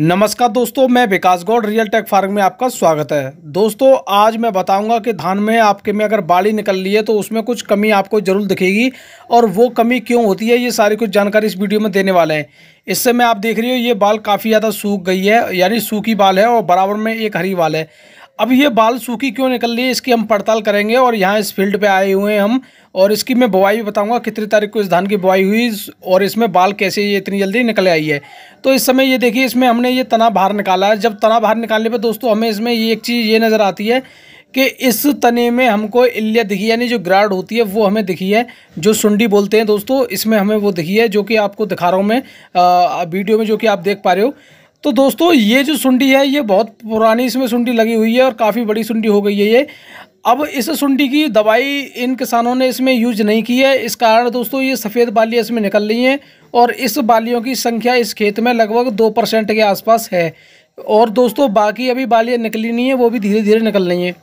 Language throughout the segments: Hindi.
नमस्कार दोस्तों मैं Vikas Gaur real tech farm में आपका स्वागत है दोस्तों आज मैं बताऊंगा कि धान में आपके में अगर बाली निकल रही है तो उसमें कुछ कमी आपको ज़रूर दिखेगी और वो कमी क्यों होती है ये सारी कुछ जानकारी इस वीडियो में देने वाले हैं इससे मैं आप देख रही हो ये बाल काफ़ी ज़्यादा सूख गई है यानी सूखी बाल है और बराबर में एक हरी बाल है अब ये बाल सूखी क्यों निकल रही है इसकी हम पड़ताल करेंगे और यहाँ इस फील्ड पे आए हुए हैं हम और इसकी मैं बुआई भी बताऊंगा कितनी तारीख को इस धान की बुआई हुई और इसमें बाल कैसे ये इतनी जल्दी निकल आई है तो इस समय ये देखिए इसमें हमने ये तना बाहर निकाला है जब तना बाहर निकालने पर दोस्तों हमें इसमें ये एक चीज़ ये नज़र आती है कि इस तने में हमको इल्या दिखी यानी जो ग्राड होती है वो हमें दिखी है जो सुंडी बोलते हैं दोस्तों इसमें हमें वो दिखी है जो कि आपको दिखा रहा हूँ मैं वीडियो में जो कि आप देख पा रहे हो तो दोस्तों ये जो सुंडी है ये बहुत पुरानी इसमें सुंडी लगी हुई है और काफ़ी बड़ी सुंडी हो गई है ये अब इस सुंडी की दवाई इन किसानों ने इसमें यूज नहीं की है इस कारण दोस्तों ये सफ़ेद बालियाँ इसमें निकल रही हैं और इस बालियों की संख्या इस खेत में लगभग दो परसेंट के आसपास है और दोस्तों बाकी अभी बालियाँ निकली नहीं है वो भी धीरे धीरे निकल रही हैं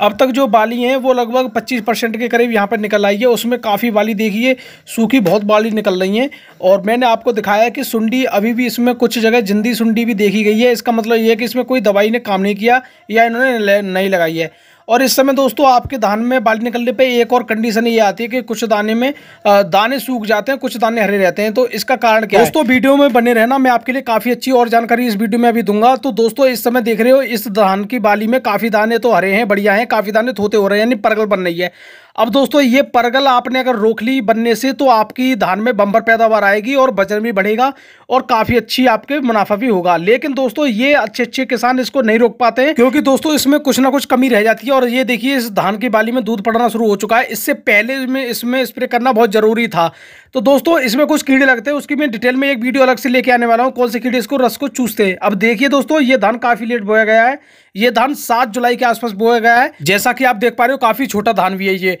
अब तक जो बाली हैं वो लगभग 25 परसेंट के करीब यहाँ पर निकल आई है उसमें काफ़ी बाली देखिए सूखी बहुत बाली निकल रही हैं और मैंने आपको दिखाया कि सुंडी अभी भी इसमें कुछ जगह जिंदी सुंडी भी देखी गई है इसका मतलब ये है कि इसमें कोई दवाई ने काम नहीं किया या इन्होंने नहीं लगाई है और इस समय दोस्तों आपके धान में बाली निकलने पे एक और कंडीशन ये आती है कि कुछ दाने में दाने सूख जाते हैं कुछ दाने हरे रहते हैं तो इसका कारण क्या दोस्तों वीडियो में बने रहना मैं आपके लिए काफ़ी अच्छी और जानकारी इस वीडियो में अभी दूंगा तो दोस्तों इस समय देख रहे हो इस धान की बाली में काफ़ी दाने तो हरे हैं बढ़िया है काफ़ी दाने थोते हो रहे हैं यानी परगल बन रही है अब दोस्तों ये परगल आपने अगर रोक ली बनने से तो आपकी धान में बम्बर पैदावार आएगी और वजन भी बढ़ेगा और काफ़ी अच्छी आपके मुनाफा भी होगा लेकिन दोस्तों ये अच्छे अच्छे किसान इसको नहीं रोक पाते हैं क्योंकि दोस्तों इसमें कुछ ना कुछ कमी रह जाती है और ये देखिए इस धान की बाली में दूध पड़ना शुरू हो चुका है इससे पहले में इसमें स्प्रे करना बहुत ज़रूरी था तो दोस्तों इसमें कुछ कीड़े लगते हैं उसकी मैं डिटेल में एक वीडियो अलग से लेके आने वाला हूँ कौन से कीड़े इसको रस को चूसते हैं अब देखिए दोस्तों ये धान काफ़ी लेट बोया गया है ये धान सात जुलाई के आसपास बोया गया है जैसा कि आप देख पा रहे हो काफ़ी छोटा धान भी है ये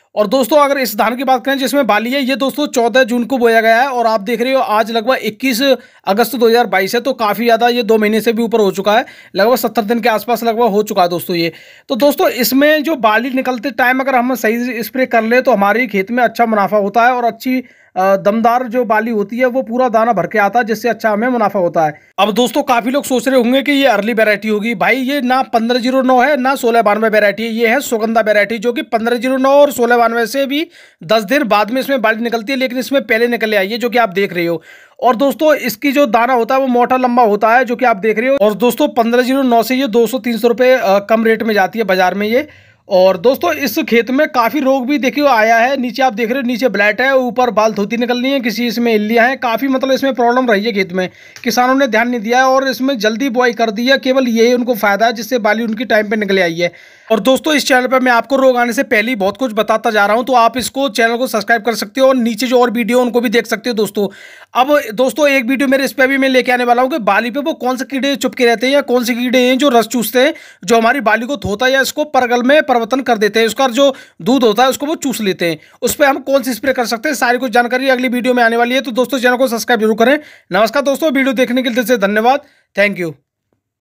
और दोस्तों अगर इस धान की बात करें जिसमें बाली है ये दोस्तों 14 जून को बोया गया है और आप देख रहे हो आज लगभग 21 अगस्त 2022 है तो काफ़ी ज़्यादा ये दो महीने से भी ऊपर हो चुका है लगभग 70 दिन के आसपास लगभग हो चुका है दोस्तों ये तो दोस्तों इसमें जो बाली निकलते टाइम अगर हम सही स्प्रे कर ले तो हमारे खेत में अच्छा मुनाफा होता है और अच्छी दमदार जो बाली होती है वो पूरा दाना भर के आता है जिससे अच्छा हमें मुनाफा होता है अब दोस्तों काफी लोग सोच रहे होंगे कि ये अर्ली वेरायटी होगी भाई ये ना पंद्रह जीरो नौ है ना सोलह बानवे वेरायटी है ये है सुगंधा वेरायटी जो कि पंद्रह जीरो नौ और सोलह जवान से भी दस दिन बाद में इसमें बाल्टी निकलती है लेकिन इसमें पहले निकले आई है जो कि आप देख रहे हो और दोस्तों इसकी जो दाना होता है वो मोटा लंबा होता है जो कि आप देख रहे हो और दोस्तों पंद्रह जीरो नौ से ये दो सौ तीन सौ रुपये कम रेट में जाती है बाजार में ये और दोस्तों इस खेत में काफ़ी रोग भी देखिए आया है नीचे आप देख रहे हो नीचे ब्लैट है ऊपर बाल धोती निकलनी है किसी इसमें इल्लियाँ है काफ़ी मतलब इसमें प्रॉब्लम रही है खेत में किसानों ने ध्यान नहीं दिया और इसमें जल्दी बुआई कर दी है केवल यही उनको फ़ायदा है जिससे बाली उनकी टाइम पर निकले आई है और दोस्तों इस चैनल पर मैं आपको रोग आने से पहले ही बहुत कुछ बताता जा रहा हूँ तो आप इसको चैनल को सब्सक्राइब कर सकते हो और नीचे जो और वीडियो उनको भी देख सकते हो दोस्तों अब दोस्तों एक वीडियो मेरे इस पर भी मैं लेके आने वाला हूँ कि बाली पे वो कौन से कीड़े चुपके रहते हैं या कौन से कीड़े हैं जो रस चूसते हैं जो हमारी बाली को धोता है या इसको परगल में परिवर्तन कर देते हैं उसका जो दूध होता है उसको वो चूस लेते हैं उस पर हम कौन सी स्प्रे कर सकते हैं सारी कुछ जानकारी अगली वीडियो में आने वाली है तो दोस्तों चैनल को सब्सक्राइब जरूर करें नमस्कार दोस्तों वीडियो देखने के लिए दिल तो से धन्यवाद थैंक यू